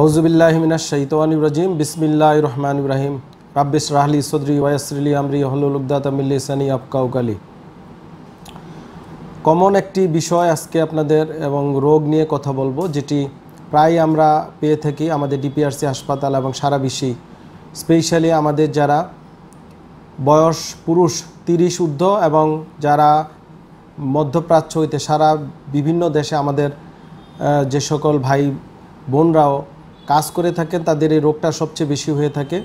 আউজুবিল্লাহমিনা বিসমিল্লাহ রহমান ইব্রাহিম রাব্বিস রাহলি সদরি ওয়াসরিলি আমরি হলুলুকদাতামিল্লিসানি আবকাউকালি কমন একটি বিষয় আজকে আপনাদের এবং রোগ নিয়ে কথা বলবো যেটি প্রায় আমরা পেয়ে থাকি আমাদের ডিপিআরসি হাসপাতাল এবং সারা বিশ্বে স্পেশালি আমাদের যারা বয়স পুরুষ তিরিশ ঊর্ধ্ব এবং যারা মধ্যপ্রাচ্য হইতে সারা বিভিন্ন দেশে আমাদের যে সকল ভাই বোনরাও কাজ করে থাকেন তাদের এই রোগটা সবচেয়ে বেশি হয়ে থাকে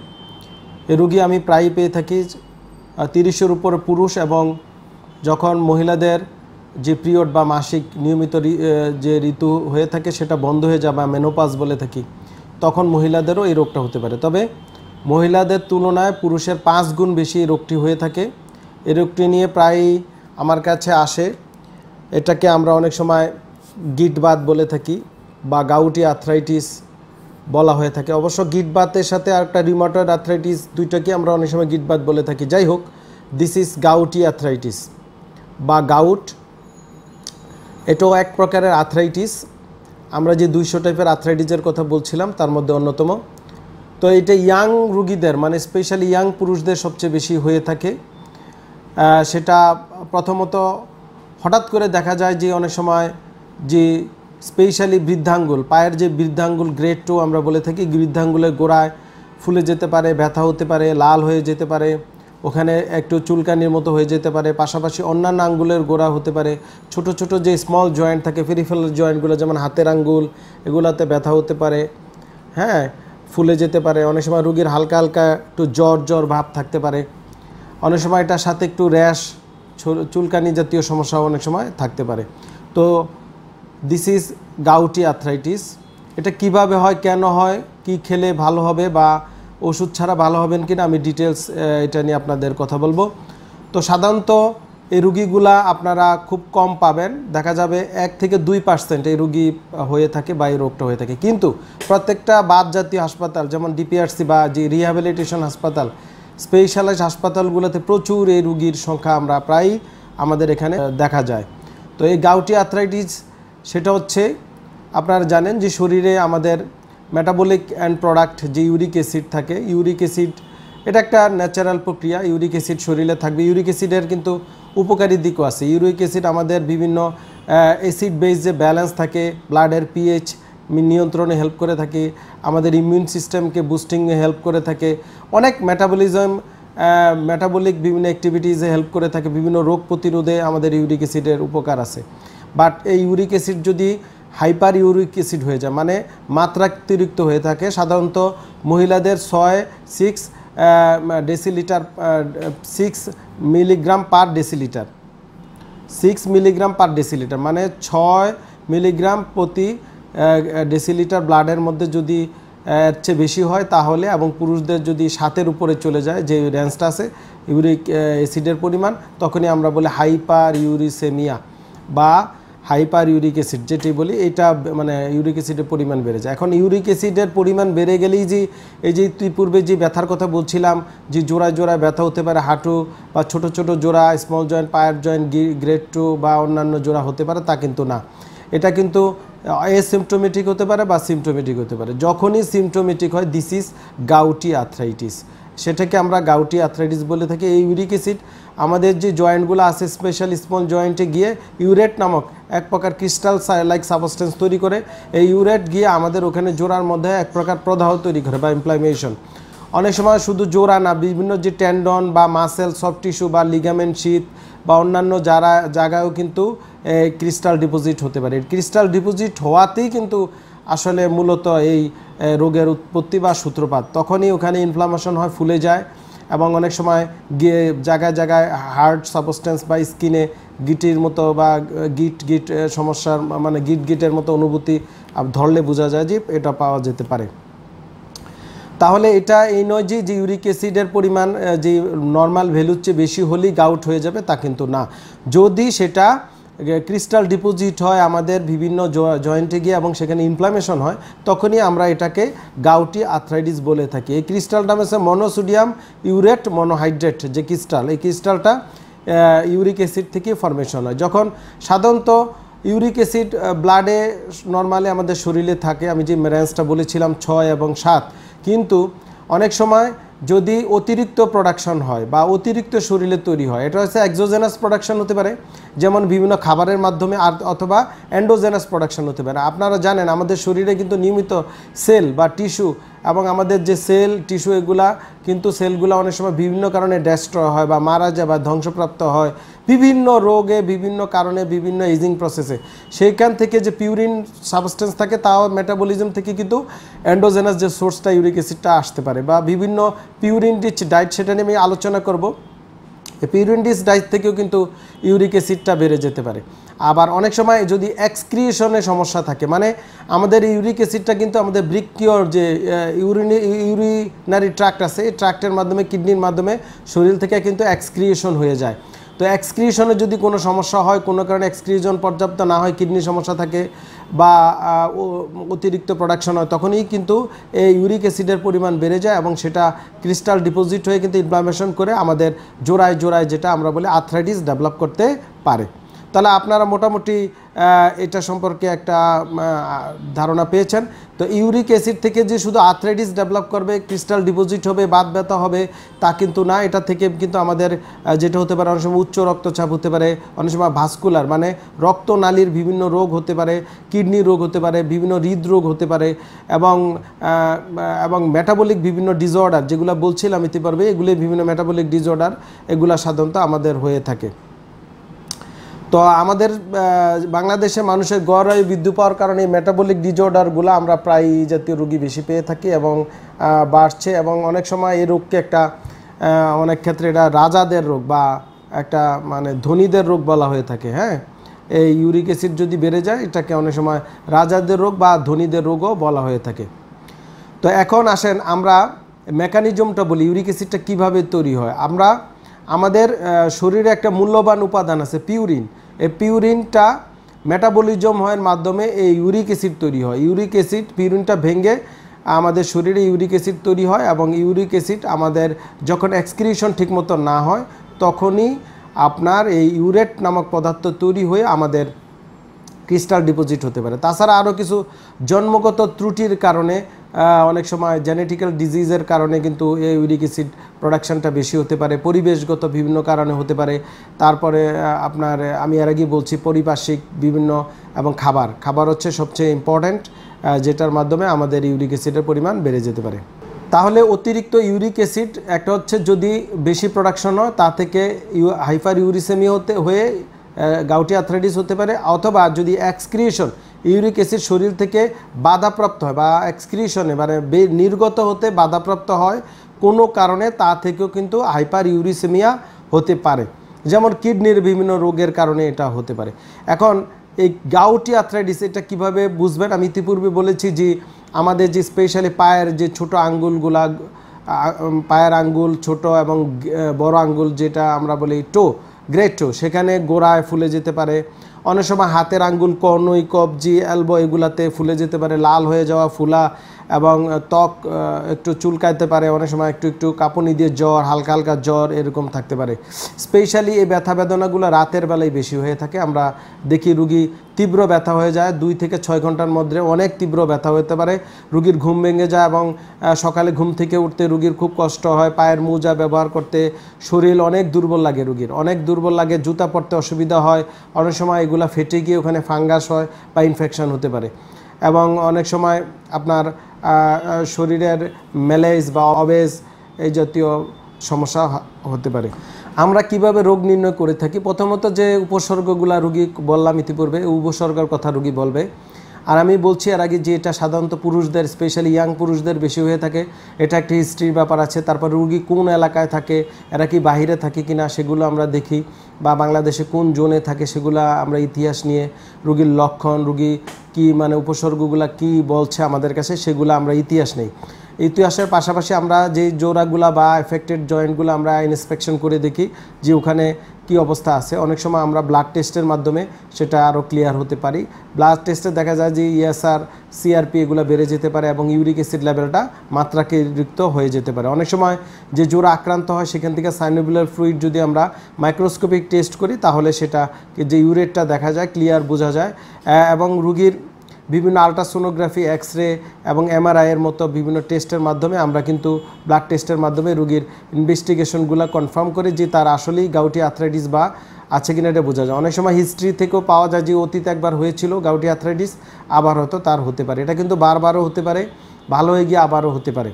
এ রুগী আমি প্রায়ই পেয়ে থাকি তিরিশের উপর পুরুষ এবং যখন মহিলাদের যে পিরিয়ড বা মাসিক নিয়মিত যে ঋতু হয়ে থাকে সেটা বন্ধ হয়ে যায় বা মেনোপাস বলে থাকি তখন মহিলাদেরও এই রোগটা হতে পারে তবে মহিলাদের তুলনায় পুরুষের পাঁচ গুণ বেশি এই রোগটি হয়ে থাকে এই রোগটি নিয়ে প্রায় আমার কাছে আসে এটাকে আমরা অনেক সময় গিটবাদ বলে থাকি বা গাউটি আর্থ্রাইটিস বলা হয়ে থাকে অবশ্য গিটবাতের সাথে আর একটা রিমোটয়েড আর্থ্রাইটিস দুইটাকে আমরা অনেক সময় গিটবাত বলে থাকি যাই হোক দিস ইজ গাউটি অ্যাথরাইটিস বা গাউট এটাও এক প্রকারের আর্থ্রাইটিস আমরা যে দুইশো টাইপের আর্থ্রাইটিসের কথা বলছিলাম তার মধ্যে অন্যতম তো এটা ইয়াং রুগীদের মানে স্পেশালি ইয়াং পুরুষদের সবচেয়ে বেশি হয়ে থাকে সেটা প্রথমত হঠাৎ করে দেখা যায় যে অনেক সময় যে স্পেশালি বৃদ্ধাঙ্গুল পায়ের যে বৃদ্ধাঙ্গুল গ্রেড টু আমরা বলে থাকি বৃদ্ধাঙ্গুলের গোড়ায় ফুলে যেতে পারে ব্যথা হতে পারে লাল হয়ে যেতে পারে ওখানে একটু চুলকানির মতো হয়ে যেতে পারে পাশাপাশি অন্যান্য আঙ্গুলের গোড়া হতে পারে ছোট ছোট যে স্মল জয়েন্ট থাকে ফেরিফেল জয়েন্টগুলো যেমন হাতের আঙ্গুল এগুলাতে ব্যথা হতে পারে হ্যাঁ ফুলে যেতে পারে অনেক সময় রুগীর হালকা হালকা একটু জ্বর জ্বর ভাব থাকতে পারে অনেক সময় এটার সাথে একটু র্যাশ চুলকানি জাতীয় সমস্যা অনেক সময় থাকতে পারে তো দিস ইজ গাউটি আর্থ্রাইটিস এটা কিভাবে হয় কেন হয় কি খেলে ভালো হবে বা ওষুধ ছাড়া ভালো হবেন কিনা আমি ডিটেলস এটা নিয়ে আপনাদের কথা বলবো তো সাধারণত এই রুগীগুলা আপনারা খুব কম পাবেন দেখা যাবে এক থেকে দুই পার্সেন্ট এই রুগী হয়ে থাকে বা এই রোগটা হয়ে থাকে কিন্তু প্রত্যেকটা বাদ জাতীয় হাসপাতাল যেমন ডিপিআরসি বা যে রিহ্যাবিলিটেশন হাসপাতাল স্পেশালাইজ হাসপাতালগুলোতে প্রচুর এই রুগীর সংখ্যা আমরা প্রায় আমাদের এখানে দেখা যায় তো এই গাউটি আর্থ্রাইটিস সেটা হচ্ছে আপনারা জানেন যে শরীরে আমাদের মেটাবলিক অ্যান্ড প্রোডাক্ট যে ইউরিক অ্যাসিড থাকে ইউরিক অ্যাসিড এটা একটা ন্যাচারাল প্রক্রিয়া ইউরিক অ্যাসিড শরীরে থাকবে ইউরিক অ্যাসিডের কিন্তু উপকারী দিকও আছে ইউরিক অ্যাসিড আমাদের বিভিন্ন অ্যাসিড বেস যে ব্যালেন্স থাকে ব্লাডের পিএইচ নিয়ন্ত্রণে হেল্প করে থাকে আমাদের ইমিউন সিস্টেমকে বুস্টিংয়ে হেল্প করে থাকে অনেক মেটাবলিজম মেটাবলিক বিভিন্ন অ্যাক্টিভিটিসে হেল্প করে থাকে বিভিন্ন রোগ প্রতিরোধে আমাদের ইউরিক অ্যাসিডের উপকার আছে বাট এই ইউরিক অ্যাসিড যদি হাইপার ইউরিক অ্যাসিড হয়ে যায় মানে মাত্রাতিরিক্ত হয়ে থাকে সাধারণত মহিলাদের ছয় six decilitre six milligram per decilitre six milligram per decilitre মানে ছয় মিলিগ্রাম প্রতি ডেসিলিটার ব্লাডের মধ্যে যদি এর চেয়ে বেশি হয় তাহলে এবং পুরুষদের যদি সাতের উপরে চলে যায় যে রেঞ্জটা আছে ইউরিক অ্যাসিডের পরিমাণ তখনই আমরা বলি হাইপার ইউরিসেমিয়া বা হাইপার ইউরিক অ্যাসিড যেটি বলি এটা মানে ইউরিক অ্যাসিডের পরিমাণ বেড়ে যায় এখন ইউরিক অ্যাসিডের পরিমাণ বেড়ে গেলেই যে এই যে তুই পূর্বে যে ব্যথার কথা বলছিলাম যে জোড়ায় জোড়ায় ব্যথা হতে পারে হাঁটু বা ছোট ছোট জোড়া স্মল জয়েন্ট পায়ের জয়েন্ট গ্রেড টু বা অন্যান্য জোড়া হতে পারে তা কিন্তু না এটা কিন্তু এসিমটোমেটিক হতে পারে বা সিমটোমেটিক হতে পারে যখনই সিমটোমেটিক হয় দিস ইজ গাউটি আথরাইটিস সেটাকে আমরা গাউটি আথরাইটিস বলে থাকি এই ইউরিক অ্যাসিড আমাদের যে জয়েন্টগুলো আছে স্পেশাল স্মল জয়েন্টে গিয়ে ইউরেট নামক এক প্রকার ক্রিস্টাল লাইক সাবস্টেন্স তৈরি করে এই ইউরেট গিয়ে আমাদের ওখানে জোড়ার মধ্যে এক প্রকার প্রদাহ তৈরি করে বা ইমপ্লাইমেশন অনেক সময় শুধু জোড়া না বিভিন্ন যে ট্যান্ডন বা মাসেল সফট টিস্যু বা লিগামেন্ট শীত বা অন্যান্য যারা জায়গায়ও কিন্তু ক্রিস্টাল ডিপোজিট হতে পারে ক্রিস্টাল ডিপোজিট হওয়াতেই কিন্তু আসলে মূলত এই রোগের উৎপত্তি বা সূত্রপাত তখনই ওখানে ইনফ্লামেশন হয় ফুলে যায় এবং অনেক সময় গিয়ে জায়গায় জায়গায় হার্ড সাবস্টেন্স বা স্কিনে গিটির মতো বা গিট গিট সমস্যার মানে গিট গিটের মতো অনুভূতি ধরলে বোঝা যায় যে এটা পাওয়া যেতে পারে তাহলে এটা এই নয় যে যে ইউরিক অ্যাসিডের পরিমাণ যে নর্মাল ভ্যালুর চেয়ে বেশি হলেই গাউট হয়ে যাবে তা কিন্তু না যদি সেটা ক্রিস্টাল ডিপোজিট হয় আমাদের বিভিন্ন জয়েন্টে গিয়ে এবং সেখানে ইনফ্লামেশন হয় তখনই আমরা এটাকে গাউটি আর্থ্রাইটিস বলে থাকি এই ক্রিস্টালটা হচ্ছে মনোসোডিয়াম ইউরেট মনোহাইড্রেট যে ক্রিস্টাল এই ক্রিস্টালটা ইউরিক অ্যাসিড থেকে ফর্মেশন হয় যখন সাধারণত ইউরিক অ্যাসিড ব্লাডে নর্মালি আমাদের শরীরে থাকে আমি যে ম্যারেন্সটা বলেছিলাম ছয় এবং সাত কিন্তু অনেক সময় যদি অতিরিক্ত প্রোডাকশন হয় বা অতিরিক্ত শরীরে তৈরি হয় এটা হচ্ছে এক্সোজেনাস প্রোডাকশন হতে পারে যেমন বিভিন্ন খাবারের মাধ্যমে আর অথবা অ্যান্ডোজেনাস প্রোডাকশন হতে পারে আপনারা জানেন আমাদের শরীরে কিন্তু নিয়মিত সেল বা টিস্যু এবং আমাদের যে সেল টিস্যু এগুলা কিন্তু সেলগুলো অনেক সময় বিভিন্ন কারণে ডেস্ট্রয় হয় বা মারা যায় বা ধ্বংসপ্রাপ্ত হয় বিভিন্ন রোগে বিভিন্ন কারণে বিভিন্ন এজিং প্রসেসে সেইখান থেকে যে পিউরিন সাবস্টেন্স থাকে তাও মেটাবলিজম থেকে কিন্তু অ্যান্ডোজেনাস যে সোর্সটা ইউরিক অ্যাসিডটা আসতে পারে বা বিভিন্ন পিউরিন ডিচ ডায়েট সেটা নিয়ে আমি আলোচনা করব পিউরিন ডিচ ডায়েট থেকেও কিন্তু ইউরিক অ্যাসিডটা বেড়ে যেতে পারে আবার অনেক সময় যদি এক্সক্রিয়েশনের সমস্যা থাকে মানে আমাদের ইউরিক অ্যাসিডটা কিন্তু আমাদের ব্রিকিওর যে ইউরিনি ইউরিনারি ট্রাক্ট আছে এই ট্রাক্টের মাধ্যমে কিডনির মাধ্যমে শরীর থেকে কিন্তু এক্সক্রিয়েশন হয়ে যায় তো এক্সক্রিয়েশনের যদি কোনো সমস্যা হয় কোনো কারণে এক্সক্রিয়েশন পর্যাপ্ত না হয় কিডনির সমস্যা থাকে বা অতিরিক্ত প্রোডাকশন হয় তখনই কিন্তু এই ইউরিক অ্যাসিডের পরিমাণ বেড়ে যায় এবং সেটা ক্রিস্টাল ডিপোজিট হয়ে কিন্তু ইনফ্লামেশন করে আমাদের জোড়ায় জোড়ায় যেটা আমরা বলি আর্থ্রাইটিস ডেভেলপ করতে পারে তাহলে আপনারা মোটামুটি এটা সম্পর্কে একটা ধারণা পেয়েছেন তো ইউরিক অ্যাসিড থেকে যে শুধু আথরাইটিস ডেভেলপ করবে ক্রিস্টাল ডিপোজিট হবে বাদ ব্যথা হবে তা কিন্তু না এটা থেকে কিন্তু আমাদের যেটা হতে পারে অনেক সময় উচ্চ রক্তচাপ হতে পারে অনেক সময় ভাস্কুলার মানে রক্তনালীর বিভিন্ন রোগ হতে পারে কিডনি রোগ হতে পারে বিভিন্ন হৃদরোগ হতে পারে এবং এবং মেটাবলিক বিভিন্ন ডিসঅর্ডার যেগুলো বলছিলাম ইতিপূর্বে এগুলি বিভিন্ন মেটাবলিক ডিসঅর্ডার এগুলো সাধারণত আমাদের হয়ে থাকে তো আমাদের বাংলাদেশে মানুষের গড় বৃদ্ধি পাওয়ার কারণে মেটাবলিক ডিজঅর্ডারগুলো আমরা প্রায় জাতীয় রোগী বেশি পেয়ে থাকি এবং বাড়ছে এবং অনেক সময় এই রোগকে একটা অনেক ক্ষেত্রে এটা রাজাদের রোগ বা একটা মানে ধনীদের রোগ বলা হয়ে থাকে হ্যাঁ এই ইউরিক অ্যাসিড যদি বেড়ে যায় এটাকে অনেক সময় রাজাদের রোগ বা ধনীদের রোগও বলা হয়ে থাকে তো এখন আসেন আমরা মেকানিজমটা বলি ইউরিক অ্যাসিডটা কীভাবে তৈরি হয় আমরা আমাদের শরীরে একটা মূল্যবান উপাদান আছে পিউরিন এই পিউরিনটা মেটাবলিজম হওয়ার মাধ্যমে এই ইউরিক অ্যাসিড তৈরি হয় ইউরিক অ্যাসিড পিউরিনটা ভেঙে আমাদের শরীরে ইউরিক অ্যাসিড তৈরি হয় এবং ইউরিক অ্যাসিড আমাদের যখন এক্সক্রিশন ঠিকমতো না হয় তখনই আপনার এই ইউরেট নামক পদার্থ তৈরি হয়ে আমাদের ক্রিস্টাল ডিপোজিট হতে পারে তাছাড়া আরও কিছু জন্মগত ত্রুটির কারণে অনেক সময় জেনেটিক্যাল ডিজিজের কারণে কিন্তু এই ইউরিক অ্যাসিড প্রোডাকশানটা বেশি হতে পারে পরিবেশগত বিভিন্ন কারণে হতে পারে তারপরে আপনার আমি আর আগে বলছি পরিপার্শ্বিক বিভিন্ন এবং খাবার খাবার হচ্ছে সবচেয়ে ইম্পর্ট্যান্ট যেটার মাধ্যমে আমাদের ইউরিক অ্যাসিডের পরিমাণ বেড়ে যেতে পারে তাহলে অতিরিক্ত ইউরিক অ্যাসিড একটা হচ্ছে যদি বেশি প্রোডাকশন হয় তা থেকে হাইফার ইউরিসেমি হতে হয়ে গাউটি আর্থ্রাইটিস হতে পারে অথবা যদি এক্সক্রিয়েশন ইউরিক অ্যাসিড শরীর থেকে বাধাপ্রাপ্ত হয় বা এক্সক্রিশনে মানে নির্গত হতে বাধাপ্রাপ্ত হয় কোনো কারণে তা থেকেও কিন্তু হাইপার ইউরিসেমিয়া হতে পারে যেমন কিডনির বিভিন্ন রোগের কারণে এটা হতে পারে এখন এই গাউটি আথ্রাইডিস এটা কিভাবে বুঝবেন আমি ইতিপূর্বে বলেছি যে আমাদের যে স্পেশালি পায়ের যে ছোট আঙ্গুলগুলা পায়ের আঙ্গুল ছোট এবং বড় আঙ্গুল যেটা আমরা বলি টো গ্রেট টো সেখানে গোড়ায় ফুলে যেতে পারে অনেক সময় হাতের আঙ্গুল কর্নই কবজি এলবো এগুলাতে ফুলে যেতে পারে লাল হয়ে যাওয়া ফুলা এবং ত্বক একটু চুলকাইতে পারে অনেক সময় একটু একটু কাঁপুনি দিয়ে জ্বর হালকা হালকা জ্বর এরকম থাকতে পারে স্পেশালি এই ব্যথা বেদনাগুলো রাতের বেলায় বেশি হয়ে থাকে আমরা দেখি রুগী তীব্র ব্যথা হয়ে যায় দুই থেকে ছয় ঘন্টার মধ্যে অনেক তীব্র ব্যথা হতে পারে রুগীর ঘুম ভেঙে যায় এবং সকালে ঘুম থেকে উঠতে রুগীর খুব কষ্ট হয় পায়ের মোজা ব্যবহার করতে শরীর অনেক দুর্বল লাগে রুগীর অনেক দুর্বল লাগে জুতা পরতে অসুবিধা হয় অনেক সময় এগুলো ফেটে গিয়ে ওখানে ফাঙ্গাস হয় বা ইনফেকশান হতে পারে এবং অনেক সময় আপনার শরীরের মেলেজ বা অবেজ এই জাতীয় সমস্যা হতে পারে আমরা কিভাবে রোগ নির্ণয় করে থাকি প্রথমত যে উপসর্গগুলা রুগী বললাম ইতিপূর্বে উপসর্গের কথা রুগী বলবে আর আমি বলছি এর আগে যে এটা সাধারণত পুরুষদের স্পেশালি ইয়াং পুরুষদের বেশি হয়ে থাকে এটা একটা হিস্ট্রির ব্যাপার আছে তারপর রুগী কোন এলাকায় থাকে এরা কি বাহিরে থাকে কি না সেগুলো আমরা দেখি বা বাংলাদেশে কোন জোনে থাকে সেগুলো আমরা ইতিহাস নিয়ে রুগীর লক্ষণ রুগী কি মানে উপসর্গগুলো কি বলছে আমাদের কাছে সেগুলো আমরা ইতিহাস নেই ইতিহাসের পাশাপাশি আমরা যে জোড়াগুলা বা এফেক্টেড জয়েন্টগুলো আমরা ইন্সপেকশন করে দেখি যে ওখানে কি অবস্থা আছে অনেক সময় আমরা ব্লাড টেস্টের মাধ্যমে সেটা আরও ক্লিয়ার হতে পারি ব্লাড টেস্টে দেখা যায় যে ইএসআর e সিআরপি এগুলো বেড়ে যেতে পারে এবং ইউরিক অ্যাসিড লেভেলটা রিক্ত হয়ে যেতে পারে অনেক সময় যে জোর আক্রান্ত হয় সেখান থেকে সাইনোবুলার ফ্লুইড যদি আমরা মাইক্রোস্কোপিক টেস্ট করি তাহলে সেটা যে ইউরেটটা দেখা যায় ক্লিয়ার বোঝা যায় এবং রুগীর বিভিন্ন আলট্রাসোনোগ্রাফি এক্স রে এবং এমআরআইয়ের মতো বিভিন্ন টেস্টের মাধ্যমে আমরা কিন্তু ব্লাড টেস্টের মাধ্যমে রুগীর ইনভেস্টিগেশনগুলো কনফার্ম করে যে তার আসলেই গাউটি আর্থ্রাইটিস বা আছে কিনা এটা বোঝা যায় অনেক সময় হিস্ট্রি থেকেও পাওয়া যায় যে অতীত একবার হয়েছিল গাউটি আর্থ্রাইটিস আবার হয়তো তার হতে পারে এটা কিন্তু বারবারও হতে পারে ভালো হয়ে গিয়ে আবারও হতে পারে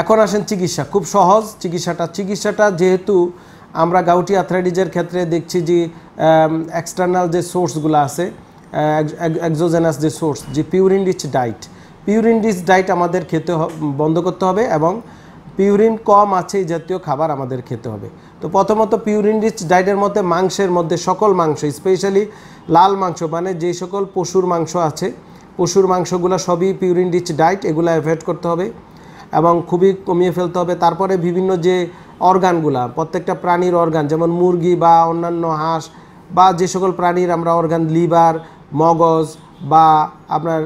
এখন আসেন চিকিৎসা খুব সহজ চিকিৎসাটা চিকিৎসাটা যেহেতু আমরা গাউটি আর্থ্রাইটিসের ক্ষেত্রে দেখছি যে এক্সটার্নাল যে সোর্সগুলো আছে এক্সোজেনাস যে সোর্স যে purine rich diet purine rich diet আমাদের খেতে বন্ধ করতে হবে এবং পিউরিন কম আছে জাতীয় খাবার আমাদের খেতে হবে তো প্রথমত পিউরিন রিচ ডায়েটের মধ্যে মাংসের মধ্যে সকল মাংস স্পেশালি লাল মাংস মানে যে সকল পশুর মাংস আছে পশুর মাংসগুলো সবই পিউরিন রিচ ডায়েট এগুলো অ্যাভয়েড করতে হবে এবং খুবই কমিয়ে ফেলতে হবে তারপরে বিভিন্ন যে অর্গানগুলা প্রত্যেকটা প্রাণীর অর্গান যেমন মুরগি বা অন্যান্য হাঁস বা যে সকল প্রাণীর আমরা অর্গান লিভার মগজ বা আপনার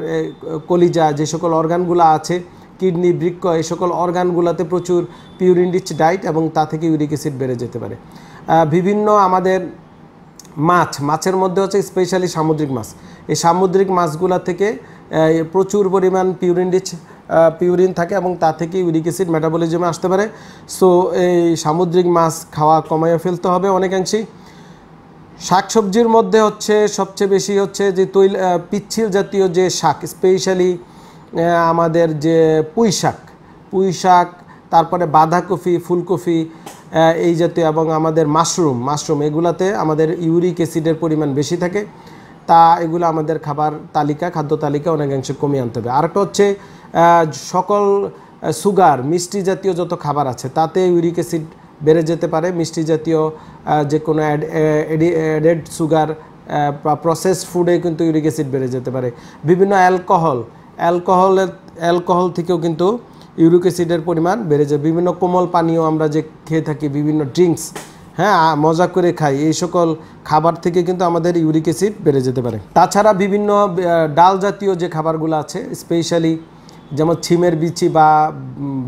কলিজা যে সকল অর্গানগুলো আছে কিডনি বৃক্ষ এই সকল অর্গানগুলোতে প্রচুর পিউরিনডিচ ডাইট ডায়েট এবং তা থেকে ইউরিক অ্যাসিড বেড়ে যেতে পারে বিভিন্ন আমাদের মাছ মাছের মধ্যে হচ্ছে স্পেশালি সামুদ্রিক মাছ এই সামুদ্রিক মাছগুলো থেকে প্রচুর পরিমাণ পিউরিনডিচ পিউরিন থাকে এবং তা থেকে ইউরিক অ্যাসিড মেটাবলিজমে আসতে পারে সো এই সামুদ্রিক মাছ খাওয়া কমাইয়া ফেলতে হবে অনেকাংশেই শাকসবজির মধ্যে হচ্ছে সবচেয়ে বেশি হচ্ছে যে তৈল পিচ্ছিল জাতীয় যে শাক স্পেশালি আমাদের যে পুঁই শাক পুঁই শাক তারপরে বাঁধাকপি ফুলকপি এই জাতীয় এবং আমাদের মাশরুম মাশরুম এগুলাতে আমাদের ইউরিক অ্যাসিডের পরিমাণ বেশি থাকে তা এগুলো আমাদের খাবার তালিকা খাদ্য তালিকা অনেকাংশে কমিয়ে আনতে হবে আরেকটা হচ্ছে সকল সুগার মিষ্টি জাতীয় যত খাবার আছে তাতে ইউরিক অ্যাসিড বেড়ে যেতে পারে মিষ্টি জাতীয় যে কোনো অ্যাডেড সুগার বা প্রসেস ফুডে কিন্তু ইউরিক অ্যাসিড বেড়ে যেতে পারে বিভিন্ন অ্যালকোহল অ্যালকোহলের অ্যালকোহল থেকেও কিন্তু ইউরিক অ্যাসিডের পরিমাণ বেড়ে যায় বিভিন্ন কোমল পানীয় আমরা যে খেয়ে থাকি বিভিন্ন ড্রিঙ্কস হ্যাঁ মজা করে খাই এই সকল খাবার থেকে কিন্তু আমাদের ইউরিক অ্যাসিড বেড়ে যেতে পারে তাছাড়া বিভিন্ন ডাল জাতীয় যে খাবারগুলো আছে স্পেশালি যেমন ছিমের বিচি বা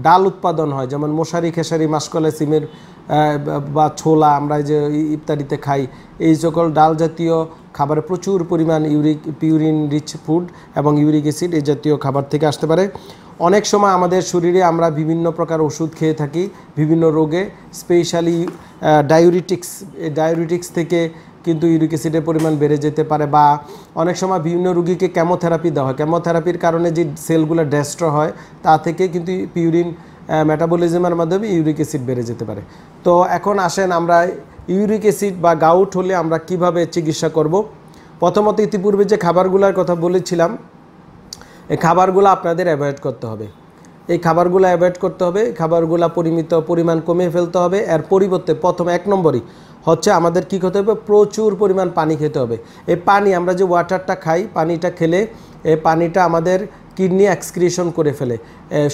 ডাল উৎপাদন হয় যেমন মশারি খেসারি মাসকলে সিমের বা ছোলা আমরা যে ইফতারিতে খাই এই সকল ডাল জাতীয় খাবারে প্রচুর পরিমাণ ইউরিক পিউরিন রিচ ফুড এবং ইউরিক অ্যাসিড এই জাতীয় খাবার থেকে আসতে পারে অনেক সময় আমাদের শরীরে আমরা বিভিন্ন প্রকার ওষুধ খেয়ে থাকি বিভিন্ন রোগে স্পেশালি ডায়োরিটিক্স ডায়োরিটিক্স থেকে কিন্তু ইউরিক অ্যাসিডের পরিমাণ বেড়ে যেতে পারে বা অনেক সময় বিভিন্ন রুগীকে কেমোথেরাপি দেওয়া হয় কেমোথেরাপির কারণে যে সেলগুলো ডেস্ট্র হয় তা থেকে কিন্তু পিউরিন মেটাবলিজমের মাধ্যমে ইউরিক অ্যাসিড বেড়ে যেতে পারে তো এখন আসেন আমরা ইউরিক অ্যাসিড বা গাউট হলে আমরা কিভাবে চিকিৎসা করব প্রথমত ইতিপূর্বে যে খাবারগুলোর কথা বলেছিলাম এই খাবারগুলো আপনাদের অ্যাভয়েড করতে হবে এই খাবারগুলো অ্যাভয়েড করতে হবে খাবারগুলো পরিমিত পরিমাণ কমিয়ে ফেলতে হবে এর পরিবর্তে প্রথম এক নম্বরই হচ্ছে আমাদের কী খেতে হবে প্রচুর পরিমাণ পানি খেতে হবে এই পানি আমরা যে ওয়াটারটা খাই পানিটা খেলে এই পানিটা আমাদের কিডনি এক্সক্রিশন করে ফেলে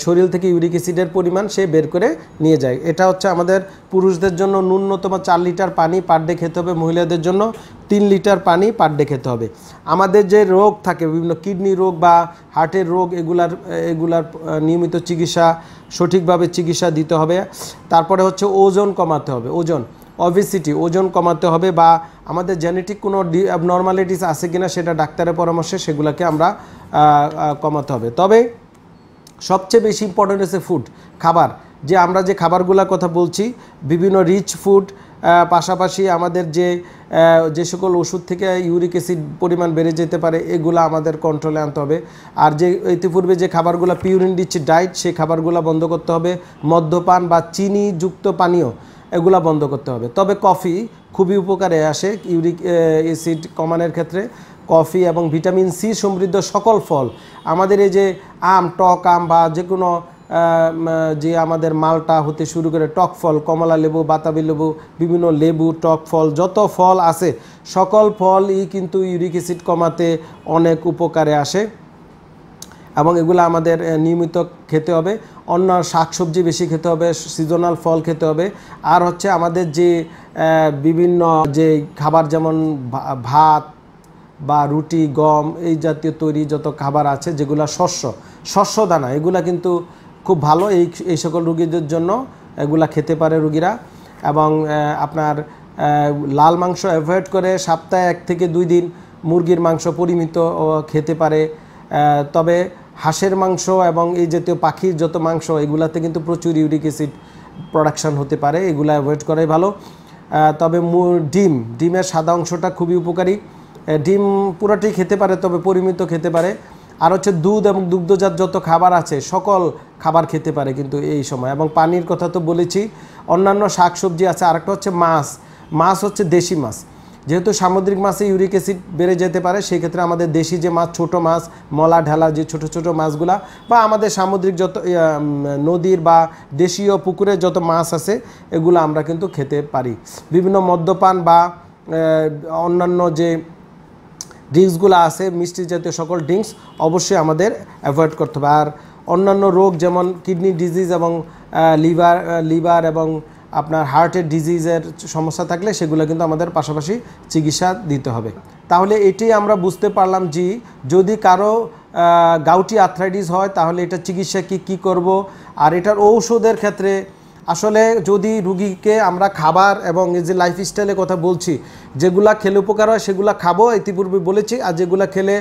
শরীর থেকে ইউরিক অ্যাসিডের পরিমাণ সে বের করে নিয়ে যায় এটা হচ্ছে আমাদের পুরুষদের জন্য ন্যূনতম চার লিটার পানি পার ডে খেতে হবে মহিলাদের জন্য তিন লিটার পানি পার ডে খেতে হবে আমাদের যে রোগ থাকে বিভিন্ন কিডনি রোগ বা হার্টের রোগ এগুলার এগুলার নিয়মিত চিকিৎসা সঠিকভাবে চিকিৎসা দিতে হবে তারপরে হচ্ছে ওজন কমাতে হবে ওজন অবিসিটি ওজন কমাতে হবে বা আমাদের জেনেটিক কোনো নর্মালিটিস আছে কিনা সেটা ডাক্তারের পরামর্শে সেগুলোকে আমরা কমাতে হবে তবে সবচেয়ে বেশি ইম্পর্টেন্ট হচ্ছে ফুড খাবার যে আমরা যে খাবারগুলোর কথা বলছি বিভিন্ন রিচ ফুড পাশাপাশি আমাদের যে যে সকল ওষুধ থেকে ইউরিক অ্যাসিড পরিমাণ বেড়ে যেতে পারে এগুলো আমাদের কন্ট্রোলে আনতে হবে আর যে ইতিপূর্বে যে খাবারগুলো পিউরিন রিচ ডায়েট সেই খাবারগুলো বন্ধ করতে হবে মদ্যপান বা চিনিযুক্ত পানীয় এগুলা বন্ধ করতে হবে তবে কফি খুবই উপকারে আসে ইউরিক অ্যাসিড কমানোর ক্ষেত্রে কফি এবং ভিটামিন সি সমৃদ্ধ সকল ফল আমাদের এই যে আম টক আম বা যে কোনো যে আমাদের মালটা হতে শুরু করে টক ফল কমলা লেবু বাতাবি লেবু বিভিন্ন লেবু টক ফল যত ফল আছে সকল ফলই কিন্তু ইউরিক অ্যাসিড কমাতে অনেক উপকারে আসে এবং এগুলো আমাদের নিয়মিত খেতে হবে অন্য শাকসবজি বেশি খেতে হবে সিজনাল ফল খেতে হবে আর হচ্ছে আমাদের যে বিভিন্ন যে খাবার যেমন ভাত বা রুটি গম এই জাতীয় তৈরি যত খাবার আছে যেগুলো শস্য শস্য দানা এগুলা কিন্তু খুব ভালো এই এই সকল রুগীদের জন্য এগুলা খেতে পারে রুগীরা এবং আপনার লাল মাংস অ্যাভয়েড করে সপ্তাহে এক থেকে দুই দিন মুরগির মাংস পরিমিত খেতে পারে তবে হাঁসের মাংস এবং এই জাতীয় পাখির যত মাংস এগুলাতে কিন্তু প্রচুর ইউরিক অ্যাসিড প্রোডাকশান হতে পারে এগুলো অ্যাভয়েড করাই ভালো তবে ডিম ডিমের সাদা অংশটা খুবই উপকারী ডিম পুরোটাই খেতে পারে তবে পরিমিত খেতে পারে আর হচ্ছে দুধ এবং দুগ্ধজাত যত খাবার আছে সকল খাবার খেতে পারে কিন্তু এই সময় এবং পানির কথা তো বলেছি অন্যান্য শাকসবজি আছে আরেকটা হচ্ছে মাছ মাছ হচ্ছে দেশি মাছ যেহেতু সামুদ্রিক মাছে ইউরিক অ্যাসিড বেড়ে যেতে পারে সেক্ষেত্রে আমাদের দেশি যে মাছ ছোট মাছ মলা ঢালা যে ছোট ছোট মাছগুলা বা আমাদের সামুদ্রিক যত নদীর বা দেশীয় পুকুরের যত মাছ আছে এগুলো আমরা কিন্তু খেতে পারি বিভিন্ন মদ্যপান বা অন্যান্য যে ড্রিঙ্কসগুলো আছে মিষ্টি জাতীয় সকল ড্রিঙ্কস অবশ্যই আমাদের অ্যাভয়েড করতে হবে আর অন্যান্য রোগ যেমন কিডনি ডিজিজ এবং লিভার লিভার এবং আপনার হার্টের ডিজিজের সমস্যা থাকলে সেগুলো কিন্তু আমাদের পাশাপাশি চিকিৎসা দিতে হবে তাহলে এটি আমরা বুঝতে পারলাম যে যদি কারো গাউটি আর্থ্রাইটিস হয় তাহলে এটা চিকিৎসা কি কী করব আর এটার ঔষধের ক্ষেত্রে আসলে যদি রুগীকে আমরা খাবার এবং যে লাইফস্টাইলের কথা বলছি যেগুলা খেলে উপকার হয় সেগুলা খাবো ইতিপূর্বে বলেছি আর যেগুলো খেলে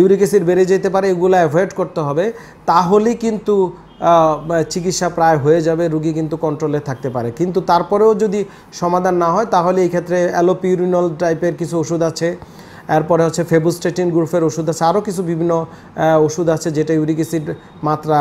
ইউরিক অ্যাসিড বেড়ে যেতে পারে এগুলো অ্যাভয়েড করতে হবে তাহলেই কিন্তু চিকিৎসা প্রায় হয়ে যাবে রুগী কিন্তু কন্ট্রোলে থাকতে পারে কিন্তু তারপরেও যদি সমাধান না হয় তাহলে এই ক্ষেত্রে অ্যালোপিউরিনল টাইপের কিছু ওষুধ আছে এরপরে হচ্ছে ফেবুস্টেটিন গ্রুপের ওষুধ আছে আরও কিছু বিভিন্ন ওষুধ আছে যেটা ইউরিক অ্যাসিড মাত্রা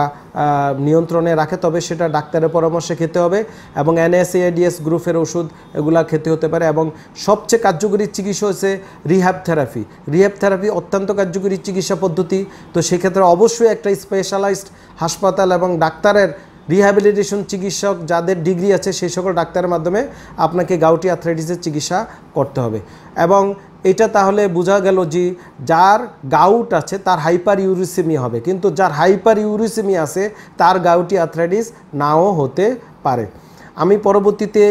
নিয়ন্ত্রণে রাখে তবে সেটা ডাক্তারের পরামর্শে খেতে হবে এবং এনএসএডিএস গ্রুপের ওষুধ এগুলা খেতে হতে পারে এবং সবচেয়ে কার্যকরী চিকিৎসা হচ্ছে রিহ্যাব থেরাপি রিহ্যাব থেরাপি অত্যন্ত কার্যকরী চিকিৎসা পদ্ধতি তো সেক্ষেত্রে অবশ্যই একটা স্পেশালাইজড হাসপাতাল এবং ডাক্তারের রিহ্যাবিলিটেশন চিকিৎসক যাদের ডিগ্রি আছে সেই সকল ডাক্তারের মাধ্যমে আপনাকে গাউটি আর্থ্রাইটিসের চিকিৎসা করতে হবে এবং এটা তাহলে বোঝা গেল যে যার গাউট আছে তার হাইপার ইউরিসেমি হবে কিন্তু যার হাইপার ইউরিসেমি আছে তার গাউটি আর্থ্রাইটিস নাও হতে পারে আমি পরবর্তীতে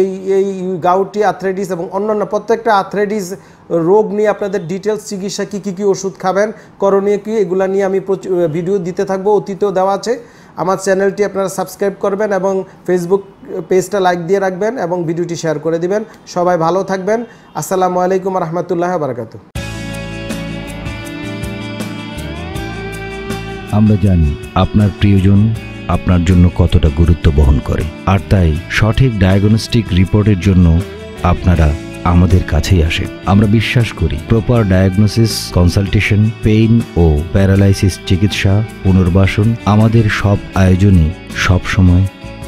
এই এই গাউটি আর্থ্রাইটিস এবং অন্যান্য প্রত্যেকটা আর্থ্রাইটিস রোগ নিয়ে আপনাদের ডিটেলস চিকিৎসা কী কী কী ওষুধ খাবেন করণীয় কী এগুলো নিয়ে আমি ভিডিও দিতে থাকবো অতীতেও দেওয়া আছে আমার চ্যানেলটি আপনারা সাবস্ক্রাইব করবেন এবং ফেসবুক পেজটা লাইক দিয়ে রাখবেন এবং ভিডিওটি শেয়ার করে দিবেন সবাই ভালো থাকবেন আসসালামু আলাইকুম রহমতুল্লাহ বারকাতু আমরা জানি আপনার প্রিয়জন আপনার জন্য কতটা গুরুত্ব বহন করে আর তাই সঠিক ডায়াগনস্টিক রিপোর্টের জন্য আপনারা আমাদের কাছেই আসে আমরা বিশ্বাস করি প্রপার ডায়াগনোসিস কনসালটেশন পেইন ও প্যারালাইসিস চিকিৎসা পুনর্বাসন আমাদের সব আয়োজনই সবসময়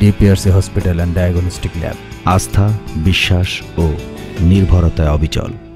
DPRC hospital and diagnostic lab আস্থা বিশ্বাস ও নির্ভরতায় অবিচল